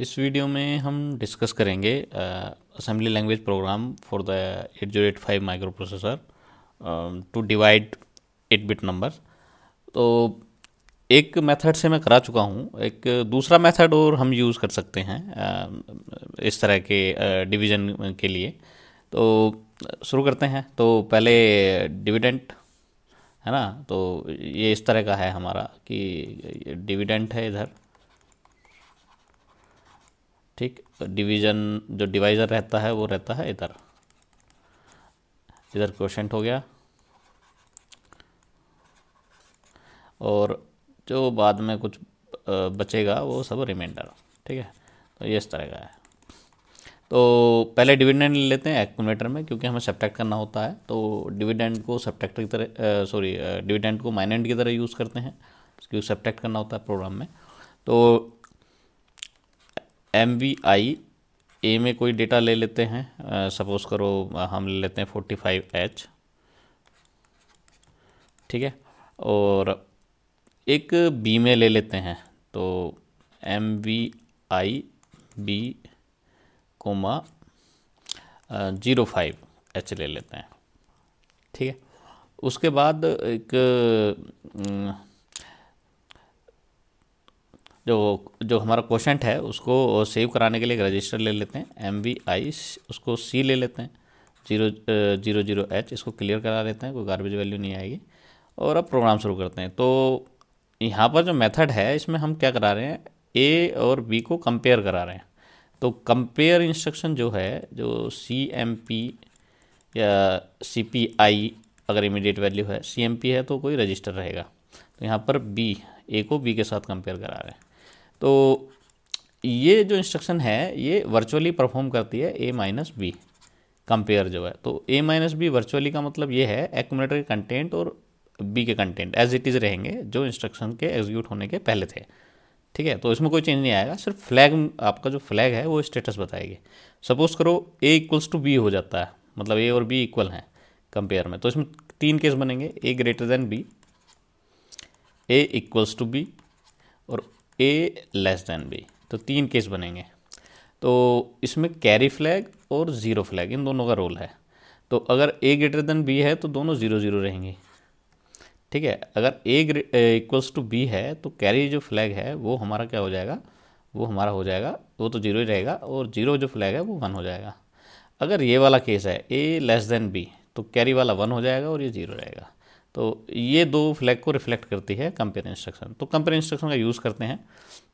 इस वीडियो में हम डिस्कस करेंगे assembly language program for the eight zero eight five microprocessor to divide eight bit number तो एक मेथड से मैं करा चुका हूँ एक दूसरा मेथड और हम यूज़ कर सकते हैं इस तरह के डिवीज़न के लिए तो शुरू करते हैं तो पहले डिविडेंट है ना तो ये इस तरह का है हमारा कि डिविडेंट है इधर ठीक डिवीजन जो डिवाइज़र रहता है वो रहता है इधर इधर क्वेश्चन हो गया और जो बाद में कुछ बचेगा वो सब रिमाइंडर ठीक है तो ये इस तरह का है तो पहले डिविडेंड ले लेते हैं एक्यूमलेटर में क्योंकि हमें सब्ट्रैक्ट करना होता है तो डिविडेंड को सब्ट्रैक्टर की तरह सॉरी डिविडेंड को माइनेंट की तरह यूज़ करते हैं क्योंकि सब्ट्रैक्ट करना होता है प्रोग्राम में तो एम वी आई ए में कोई डेटा ले लेते हैं सपोज़ करो हम ले लेते हैं फोर्टी फाइव एच ठीक है और एक बी में ले लेते हैं तो M V I B comma zero five H ले लेते हैं ठीक है उसके बाद एक जो जो हमारा क्वेश्चन है उसको सेव कराने के लिए एक रजिस्टर ले लेते हैं एम वी आई उसको सी ले लेते हैं जीरो जीरो जीरो एच इसको क्लियर करा लेते हैं कोई गार्बेज वैल्यू नहीं आएगी और अब प्रोग्राम शुरू करते हैं तो यहाँ पर जो मेथड है इसमें हम क्या करा रहे हैं ए और बी को कंपेयर करा रहे हैं तो कंपेयर इंस्ट्रक्शन जो है जो सी एम पी या सी पी आई अगर इमीडिएट वैल्यू है सी एम पी है तो कोई रजिस्टर रहेगा तो यहाँ पर बी ए को बी के साथ कंपेयर करा रहे हैं तो ये जो इंस्ट्रक्शन है ये वर्चुअली परफॉर्म करती है ए माइनस बी कंपेयर जो है तो ए माइनस बी वर्चुअली का मतलब ये है एक्यूमलेटर के कंटेंट और बी के कंटेंट एज इट इज़ रहेंगे जो इंस्ट्रक्शन के एग्जीक्यूट होने के पहले थे ठीक है तो इसमें कोई चेंज नहीं आएगा सिर्फ फ्लैग आपका जो फ्लैग है वो स्टेटस बताएगी सपोज करो ए इक्वल्स टू बी हो जाता है मतलब ए और बी इक्वल हैं कंपेयर में तो इसमें तीन केस बनेंगे A greater than B A equals to B और ए लेस देन बी तो तीन केस बनेंगे तो इसमें कैरी फ्लैग और ज़ीरो फ्लैग इन दोनों का रोल है तो अगर ए ग्रेटर देन बी है तो दोनों ज़ीरो ज़ीरो रहेंगे ठीक है अगर ए इक्वल्स टू बी है तो कैरी जो फ्लैग है वो हमारा क्या हो जाएगा वो हमारा हो जाएगा वो तो जीरो ही रहेगा और जीरो जो फ्लैग है वो वन हो जाएगा अगर ये वाला केस है ए लेस देन बी तो कैरी वाला वन हो जाएगा और ये जीरो रहेगा तो ये दो फ्लैग को रिफ्लेक्ट करती है कंपेयर इंस्ट्रक्शन तो कंपेयर इंस्ट्रक्शन का यूज़ करते हैं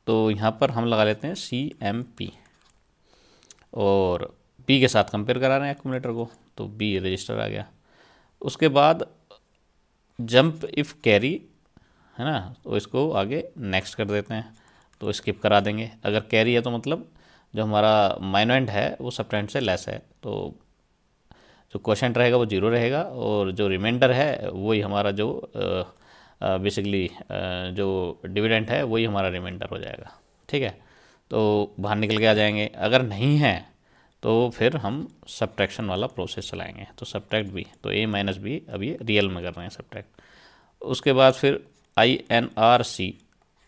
तो यहाँ पर हम लगा लेते हैं सी एम पी और पी के साथ कंपेयर करा रहे हैं एकोमोलेटर को तो बी रजिस्टर आ गया उसके बाद जंप इफ़ कैरी है ना तो इसको आगे नेक्स्ट कर देते हैं तो स्किप करा देंगे अगर कैरी है तो मतलब जो हमारा माइनोएंट है वो सब से लेस है तो जो क्वेश्चन रहेगा वो जीरो रहेगा और जो रिमाइंडर है वही हमारा जो बेसिकली जो डिविडेंट है वही हमारा रिमाइंडर हो जाएगा ठीक है तो बाहर निकल के आ जाएंगे अगर नहीं है तो फिर हम सब्ट्रैक्शन वाला प्रोसेस चलाएंगे तो सब्ट्रैक्ट भी तो ए माइनस बी अभी रियल में कर रहे हैं सब्ट्रैक्ट उसके बाद फिर आई एन आर सी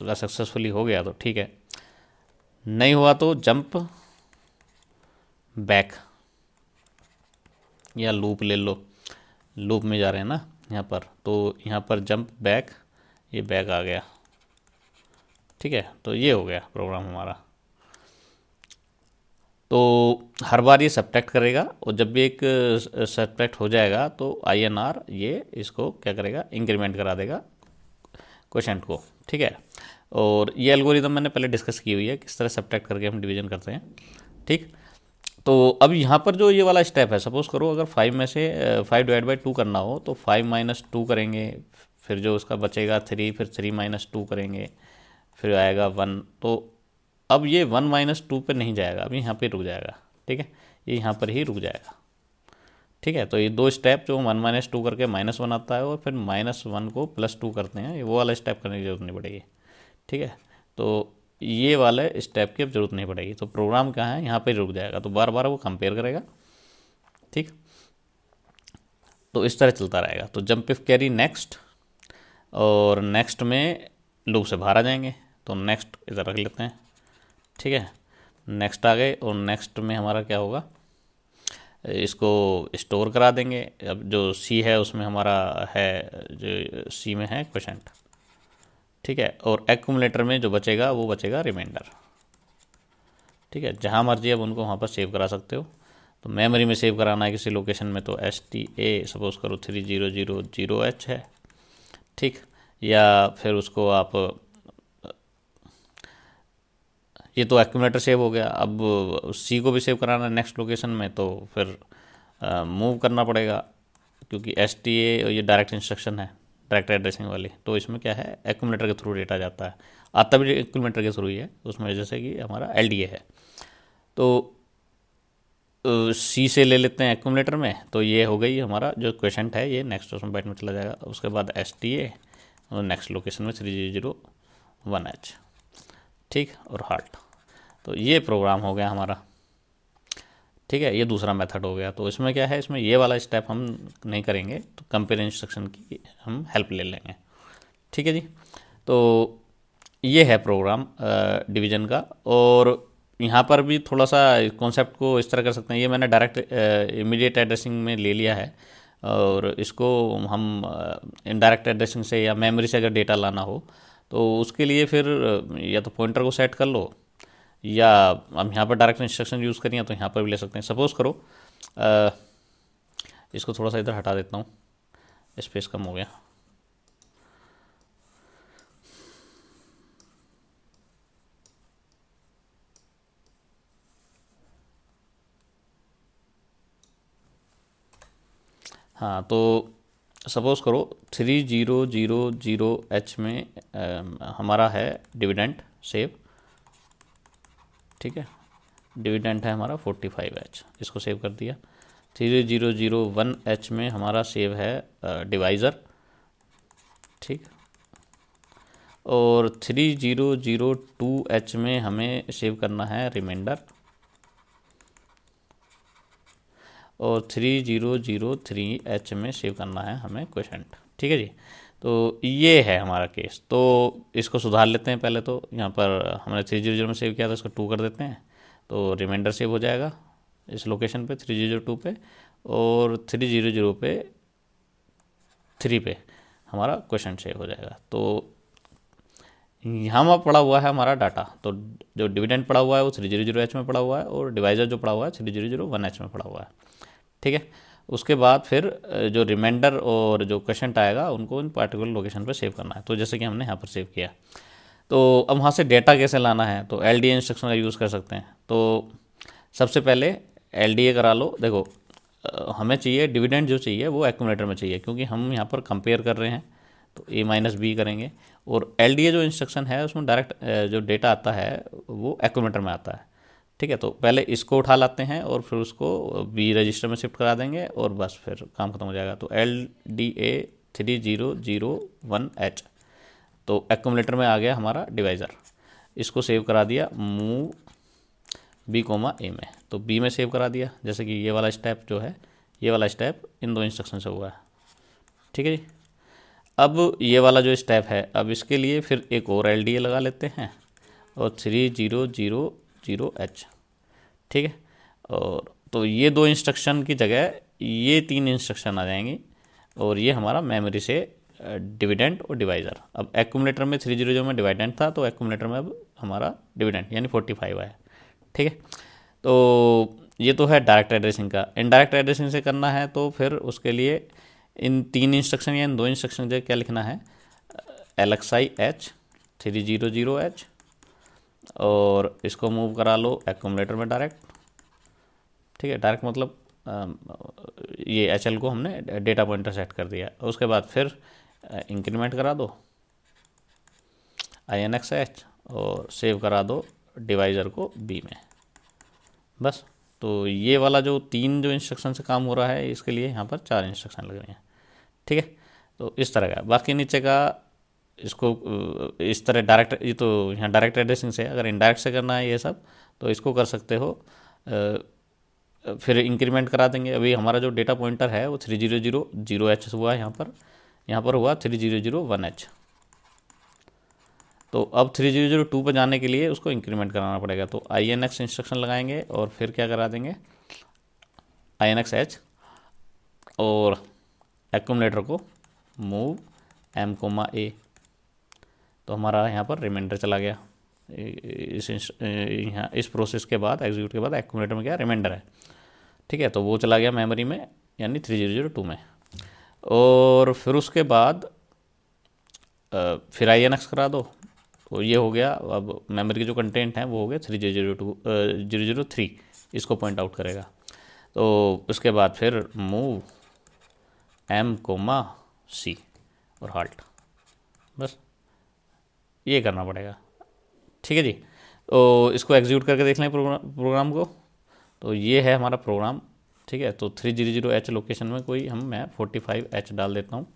अगर सक्सेसफुली हो गया तो ठीक है नहीं हुआ तो जंप बैक या लूप ले लो लूप में जा रहे हैं ना यहाँ पर तो यहाँ पर जंप बैक ये बैक आ गया ठीक है तो ये हो गया प्रोग्राम हमारा तो हर बार ये सब्टैक्ट करेगा और जब भी एक सब्टैक्ट हो जाएगा तो आई एन आर ये इसको क्या करेगा इंक्रीमेंट करा देगा क्वेश्चन को ठीक है और ये एल्गोरिदम मैंने पहले डिस्कस की हुई है किस तरह सब्टैक्ट करके हम डिवीजन करते हैं ठीक तो अब यहाँ पर जो ये वाला स्टेप है सपोज़ करो अगर फाइव में से फाइव डिवाइड बाई टू करना हो तो फाइव माइनस टू करेंगे फिर जो उसका बचेगा थ्री फिर थ्री माइनस टू करेंगे फिर आएगा वन तो अब ये वन माइनस टू पर नहीं जाएगा अभी यहाँ पे रुक जाएगा ठीक है ये यहाँ पर ही रुक जाएगा ठीक है तो ये दो स्टेप जो वन माइनस टू करके माइनस वन आता है और फिर माइनस वन को प्लस टू करते हैं वो वाला स्टेप करने की जरूरत नहीं पड़ेगी ठीक है तो ये वाले स्टेप की अब जरूरत नहीं पड़ेगी तो प्रोग्राम कहाँ है यहाँ पर रुक जाएगा तो बार बार वो कंपेयर करेगा ठीक तो इस तरह चलता रहेगा तो जंप इफ कैरी नेक्स्ट और नेक्स्ट में लूप से बाहर आ जाएंगे तो नेक्स्ट इधर रख लेते हैं ठीक है नेक्स्ट आ गए और नेक्स्ट में हमारा क्या होगा इसको स्टोर करा देंगे अब जो सी है उसमें हमारा है जो सी में है क्वेश्चन ठीक है और एक्यूमलेटर में जो बचेगा वो बचेगा रिमाइंडर ठीक है जहाँ मर्जी आप उनको वहाँ पर सेव करा सकते हो तो मेमोरी में सेव कराना है किसी लोकेशन में तो एस टी ए सपोज करो three zero zero zero H है ठीक या फिर उसको आप ये तो एक्मुलेटर सेव हो गया अब सी को भी सेव कराना है नेक्स्ट लोकेशन में तो फिर मूव करना पड़ेगा क्योंकि एस टी ए ये डायरेक्ट इंस्ट्रक्शन है डायरेक्ट एड्रेसिंग वाली तो इसमें क्या है एक्यूमलेटर के थ्रू डेटा जाता है आता भी एक्यूमलेटर के थ्रू ही है उसमें जैसे कि हमारा एल है तो सी से ले लेते हैं एक्यूमलेटर में तो ये हो गई हमारा जो क्वेश्चन है ये नेक्स्ट उसमें बैट में चला जाएगा उसके बाद एस टी ए और नेक्स्ट लोकेशन में three zero zero one H ठीक और हार्ट तो ये प्रोग्राम हो गया हमारा ठीक है ये दूसरा मेथड हो गया तो इसमें क्या है इसमें ये वाला स्टेप हम नहीं करेंगे तो कंपेयर इंस्ट्रक्शन की हम हेल्प ले लेंगे ठीक है जी तो ये है प्रोग्राम डिवीजन का और यहाँ पर भी थोड़ा सा कॉन्सेप्ट को इस तरह कर सकते हैं ये मैंने डायरेक्ट इमीडिएट एड्रेसिंग में ले लिया है और इसको हम इनडायरेक्ट एड्रेसिंग से या मेमोरी से अगर डेटा लाना हो तो उसके लिए फिर या तो पॉइंटर को सेट कर लो या हम यहाँ पर डायरेक्ट इंस्ट्रक्शन यूज़ करें तो यहाँ पर भी ले सकते हैं सपोज़ करो आ, इसको थोड़ा सा इधर हटा देता हूँ स्पेस कम हो गया हाँ तो सपोज़ करो three zero zero zero H में आ, हमारा है डिविडेंट सेव ठीक है डिविडेंट है हमारा फोर्टी फाइव एच इसको सेव कर दिया three zero zero one H में हमारा सेव है डिवाइज़र ठीक और three zero zero two H में हमें सेव करना है रिमाइंडर और three zero zero three H में सेव करना है हमें क्वेश्चन ठीक है जी तो ये है हमारा केस तो इसको सुधार लेते हैं पहले तो यहाँ पर हमने थ्री जीरो जीरो में सेव किया था इसको टू कर देते हैं तो रिमाइंडर सेव हो जाएगा इस लोकेशन पे थ्री जीरो टू पे और थ्री जीरो जीरो पे थ्री पे हमारा क्वेश्चन सेव हो जाएगा तो यहाँ पर पड़ा हुआ है हमारा डाटा तो जो डिविडेंड पड़ा हुआ है वो थ्री जीरो जीरो एच में पड़ा हुआ है और डिवाइजर जो पड़ा हुआ है three zero zero one H में पड़ा हुआ है ठीक है उसके बाद फिर जो रिमाइंडर और जो क्वेश्चन आएगा उनको इन पार्टिकुलर लोकेशन पर सेव करना है तो जैसे कि हमने यहाँ पर सेव किया तो अब वहाँ से डेटा कैसे लाना है तो एल इंस्ट्रक्शन का यूज़ कर सकते हैं तो सबसे पहले एल करा लो देखो हमें चाहिए डिविडेंड जो चाहिए वो एक्यूमलेटर में चाहिए क्योंकि हम यहाँ पर कंपेयर कर रहे हैं तो ए माइनस बी करेंगे और एल जो इंस्ट्रक्शन है उसमें डायरेक्ट जो डेटा आता है वो एक्यूमलेटर में आता है ठीक है तो पहले इसको उठा लाते हैं और फिर उसको बी रजिस्टर में शिफ्ट करा देंगे और बस फिर काम खत्म हो जाएगा तो L D A three zero zero one H तो एकोमलेटर में आ गया हमारा डिवाइज़र इसको सेव करा दिया मूव बी कोमा ए में तो बी में सेव करा दिया जैसे कि ये वाला स्टेप जो है ये वाला स्टेप इन दो इंस्ट्रक्शन से हुआ है ठीक है जी अब ये वाला जो स्टेप है अब इसके लिए फिर एक और एल लगा लेते हैं और three zero zero zero H ठीक है और तो ये दो इंस्ट्रक्शन की जगह ये तीन इंस्ट्रक्शन आ जाएंगी और ये हमारा मेमोरी से डिविडेंट और डिवाइज़र अब एकुमलेटर में थ्री जीरो जो में डिवाइडेंट था तो एकुमलेटर में अब हमारा डिविडेंट यानी फोर्टी फाइव आया ठीक है तो ये तो है डायरेक्ट एड्रेसिंग का इनडायरेक्ट एड्रेसिंग से करना है तो फिर उसके लिए इन तीन इंस्ट्रक्शन या इन दो इंस्ट्रक्शन क्या लिखना है L X I H three zero zero H और इसको मूव करा लो एकोमलेटर में डायरेक्ट ठीक है डायरेक्ट मतलब ये एच को हमने डेटा पॉइंटर सेट कर दिया उसके बाद फिर इंक्रीमेंट करा दो आई एन एक्स एच और सेव करा दो डिवाइज़र को बी में बस तो ये वाला जो तीन जो इंस्ट्रक्शन से काम हो रहा है इसके लिए यहाँ पर चार इंस्ट्रक्शन लग रही हैं ठीक है तो इस तरह का बाकी नीचे का इसको इस तरह डायरेक्ट ये तो यहाँ डायरेक्ट एड्रेसिंग से अगर इनडायरेक्ट से करना है ये सब तो इसको कर सकते हो फिर इंक्रीमेंट करा देंगे अभी हमारा जो डेटा पॉइंटर है वो three zero zero zero H हुआ यहाँ पर यहाँ पर हुआ three zero zero one H तो अब थ्री जीरो जीरो टू पर जाने के लिए उसको इंक्रीमेंट कराना पड़ेगा तो आई एन एक्स इंस्ट्रक्शन लगाएंगे और फिर क्या करा देंगे आई एन एक्स एच और एकोमलेटर को मूव एम कोमा ए तो हमारा यहाँ पर रिमाइंडर चला गया इस यहाँ इस प्रोसेस के बाद एग्जीक्यूट के बाद एक्यूमलेटर में क्या रिमाइंडर है ठीक है तो वो चला गया मेमोरी में यानी थ्री जीरो जीरो टू में और फिर उसके बाद फिर आई करा दो तो ये हो गया अब मेमोरी के जो कंटेंट हैं वो हो गया three zero zero two zero zero three इसको पॉइंट आउट करेगा तो उसके बाद फिर मूव एम कोमा सी और हाल्ट बस ये करना पड़ेगा ठीक है जी तो इसको एग्जीक्यूट करके देख लें प्रोग्राम को तो ये है हमारा प्रोग्राम ठीक है तो three zero zero H location में कोई हम मैं फोर्टी फाइव एच डाल देता हूँ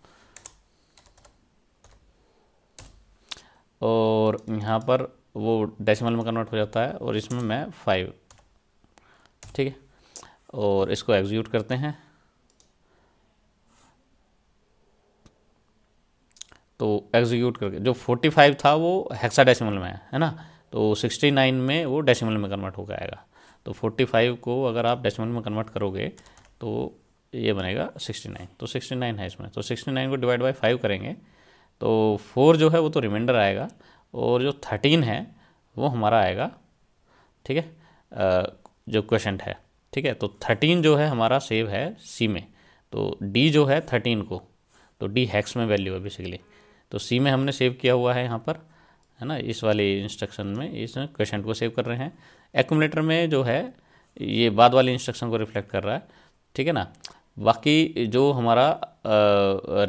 और यहाँ पर वो डेसिमल में कन्वर्ट हो जाता है और इसमें मैं फाइव ठीक है और इसको एग्जीक्यूट करते हैं एग्जीक्यूट करके जो 45 था वो हेक्सा डेसिमल में है है ना तो 69 में वो डेसिमल में कन्वर्ट हो जाएगा तो 45 को अगर आप डेसिमल में कन्वर्ट करोगे तो ये बनेगा 69 तो 69 है इसमें तो 69 को डिवाइड बाई फाइव करेंगे तो फोर जो है वो तो रिमाइंडर आएगा और जो थर्टीन है वो हमारा आएगा ठीक है जो क्वेश्चन है ठीक है तो थर्टीन जो है हमारा सेव है सी में तो डी जो है थर्टीन को तो डी हैक्स में वैल्यू है बेसिकली तो सी में हमने सेव किया हुआ है यहाँ पर है ना इस वाले इंस्ट्रक्शन में इस क्वेश्चन को सेव कर रहे हैं एकुमलेटर में जो है ये बाद वाले इंस्ट्रक्शन को रिफ्लेक्ट कर रहा है ठीक है ना बाकी जो हमारा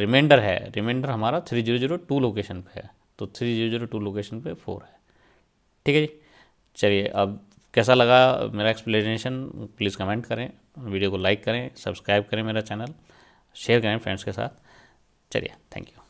रिमाइंडर है रिमाइंडर हमारा three zero zero two location पे है तो three zero zero two location पे फोर है ठीक है जी चलिए अब कैसा लगा मेरा एक्सप्लेनेशन प्लीज़ कमेंट करें वीडियो को लाइक करें सब्सक्राइब करें मेरा चैनल शेयर करें फ्रेंड्स के साथ चलिए थैंक यू